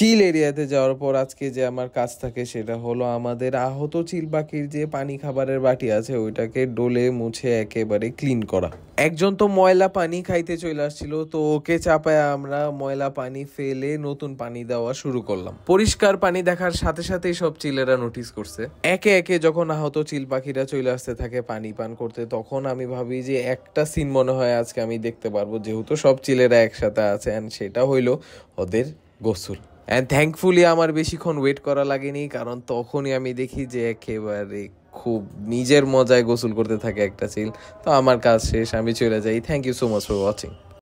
চিল এরিয়াতে যাওয়ার পর আজকে যে আমার কাজ থাকে সেটা হলো আমাদের আহত চিল পাখির যে পানি খাবারের বাটি আছে ওইটাকে ডোলে মুছে একেবারে ক্লিন করা একজন তো ময়লা পানি খাইতে চলে আসছিল তো ওকে চাপায় আমরা ময়লা পানি ফেলে নতুন পানি দেওয়া শুরু করলাম পরিষ্কার পানি দেখার সাথে সাথেই সব চিলেরা নোটিস করছে একে একে যখন আহত চিল পাখিরা চলে আসতে থাকে পানি পান করতে তখন আমি ভাবি যে একটা সিন মনে হয় আজকে আমি দেখতে পারবো যেহেতু সব চিলেরা একসাথে আছে অ্যান্ড সেটা হইলো ওদের গোসল অ্যান্ড থ্যাঙ্কফুলি আমার বেশিক্ষণ ওয়েট করা লাগেনি কারণ তখনই আমি দেখি যে একেবারে খুব নিজের মজায় গোসল করতে থাকে একটা সিল তো আমার কাজ শেষ আমি চলে যাই thank you so much for watching